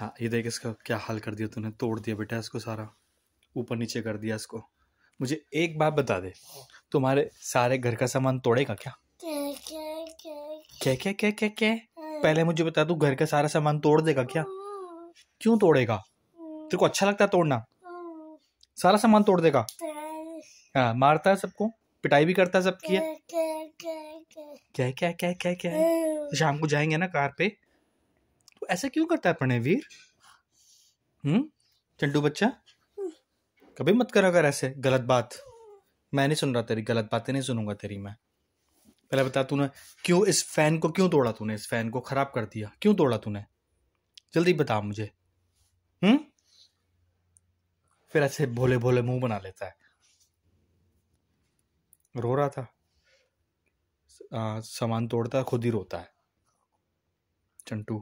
हाँ ये देख इसका क्या हाल कर दिया तूने तोड़ दिया बेटा इसको सारा ऊपर नीचे कर दिया इसको मुझे एक बात बता दे तुम्हारे सारे घर का सामान तोड़ेगा क्या क्या क्या क्या क्या क्या पहले मुझे बता तू घर का सारा सामान तोड़ देगा क्या क्यों तोड़ेगा तेरे को अच्छा लगता है तोड़ना सारा सामान तोड़ देगा हाँ मारता है सबको पिटाई भी करता है सबकी क्या क्या क्या क्या क्या क्या शाम को जाएंगे ना कार पे ऐसा क्यों करता है प्रणवीर हम्म चंटू बच्चा कभी मत करा अगर ऐसे गलत बात मैं नहीं सुन रहा तेरी गलत बातें नहीं सुनूंगा तेरी मैं पहले बता तूने क्यों इस फैन को क्यों तोड़ा तूने इस फैन को खराब कर दिया क्यों तोड़ा तूने जल्दी बता मुझे हम्म फिर ऐसे भोले भोले मुंह बना लेता है रो रहा था सामान तोड़ता है खुद ही रोता है चंटू